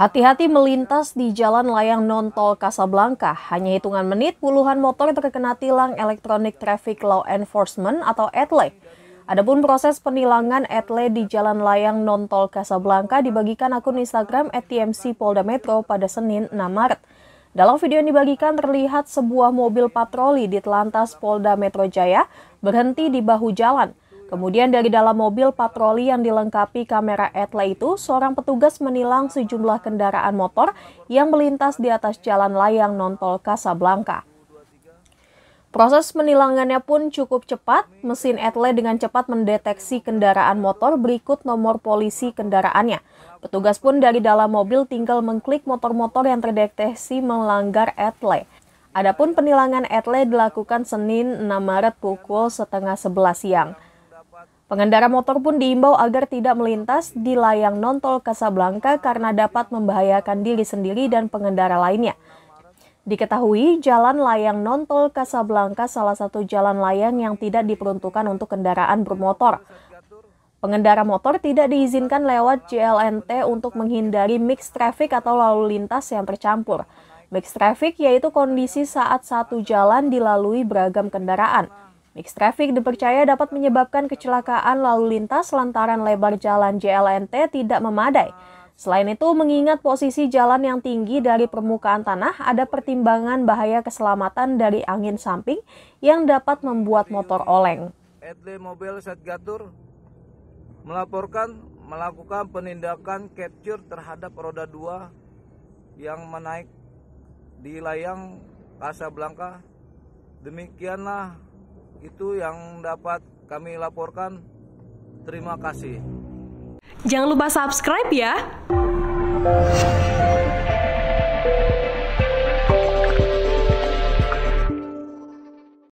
Hati-hati melintas di jalan layang non-tol Casablanca. Hanya hitungan menit, puluhan motor terkena tilang elektronik Traffic Law Enforcement atau ETLE. Adapun proses penilangan ETLE di jalan layang non-tol Casablanca dibagikan akun Instagram @tmc Polda Metro pada Senin 6 Maret. Dalam video yang dibagikan terlihat sebuah mobil patroli di Telantas Polda Metro Jaya berhenti di bahu jalan. Kemudian dari dalam mobil patroli yang dilengkapi kamera etle itu, seorang petugas menilang sejumlah kendaraan motor yang melintas di atas jalan layang nontol Casablanca. Proses penilangannya pun cukup cepat, mesin etle dengan cepat mendeteksi kendaraan motor berikut nomor polisi kendaraannya. Petugas pun dari dalam mobil tinggal mengklik motor-motor yang terdeteksi melanggar etle. Adapun penilangan etle dilakukan Senin 6 Maret pukul setengah 11 siang. Pengendara motor pun diimbau agar tidak melintas di layang nontol Kasablanka karena dapat membahayakan diri sendiri dan pengendara lainnya. Diketahui, jalan layang nontol Kasablanka salah satu jalan layang yang tidak diperuntukkan untuk kendaraan bermotor. Pengendara motor tidak diizinkan lewat JLNT untuk menghindari mix traffic atau lalu lintas yang tercampur. Mix traffic yaitu kondisi saat satu jalan dilalui beragam kendaraan, Mix traffic dipercaya dapat menyebabkan kecelakaan lalu lintas lantaran lebar jalan JLNT tidak memadai. Selain itu, mengingat posisi jalan yang tinggi dari permukaan tanah, ada pertimbangan bahaya keselamatan dari angin samping yang dapat membuat motor oleng. Etle Mobil Satgatur melaporkan melakukan penindakan capture terhadap roda 2 yang menaik di layang Kasablanka. Demikianlah itu yang dapat kami laporkan. Terima kasih. Jangan lupa subscribe ya.